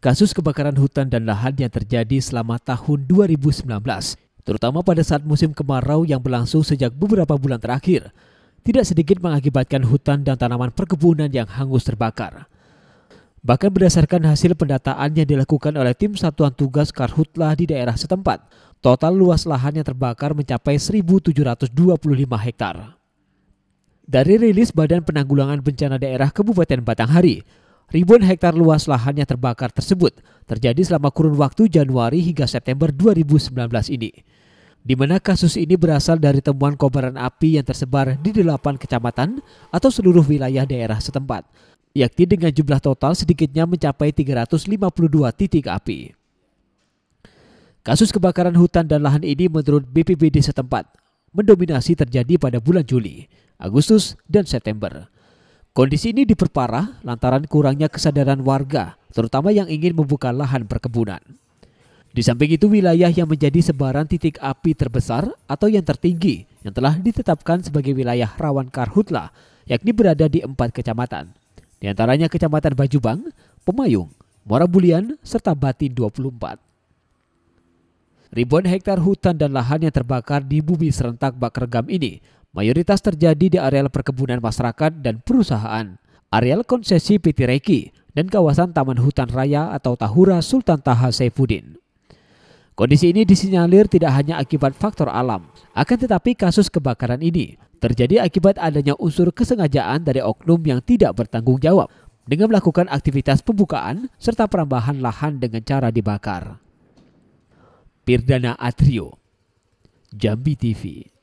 kasus kebakaran hutan dan lahan yang terjadi selama tahun 2019, terutama pada saat musim kemarau yang berlangsung sejak beberapa bulan terakhir, tidak sedikit mengakibatkan hutan dan tanaman perkebunan yang hangus terbakar. Bahkan berdasarkan hasil pendataan yang dilakukan oleh tim Satuan Tugas Karhutla di daerah setempat, total luas lahan yang terbakar mencapai 1.725 hektar. Dari rilis Badan Penanggulangan Bencana Daerah Kabupaten Batanghari, Ribuan hektar luas lahan yang terbakar tersebut terjadi selama kurun waktu Januari hingga September 2019 ini. Di mana kasus ini berasal dari temuan kobaran api yang tersebar di delapan kecamatan atau seluruh wilayah daerah setempat, yakni dengan jumlah total sedikitnya mencapai 352 titik api. Kasus kebakaran hutan dan lahan ini menurut BPBD setempat mendominasi terjadi pada bulan Juli, Agustus, dan September. Kondisi ini diperparah lantaran kurangnya kesadaran warga, terutama yang ingin membuka lahan perkebunan. Di samping itu wilayah yang menjadi sebaran titik api terbesar atau yang tertinggi yang telah ditetapkan sebagai wilayah rawan karhutla, yakni berada di empat kecamatan. Di antaranya kecamatan Bajubang, Pemayung, Morabulian, serta Batin 24. Ribuan hektar hutan dan lahan yang terbakar di bumi serentak Bak Regam ini mayoritas terjadi di areal perkebunan masyarakat dan perusahaan, areal konsesi PT Reki, dan kawasan Taman Hutan Raya atau Tahura Sultan Taha Saifuddin. Kondisi ini disinyalir tidak hanya akibat faktor alam, akan tetapi kasus kebakaran ini terjadi akibat adanya unsur kesengajaan dari oknum yang tidak bertanggung jawab dengan melakukan aktivitas pembukaan serta perambahan lahan dengan cara dibakar. Pirdana Atrio, Jambi TV.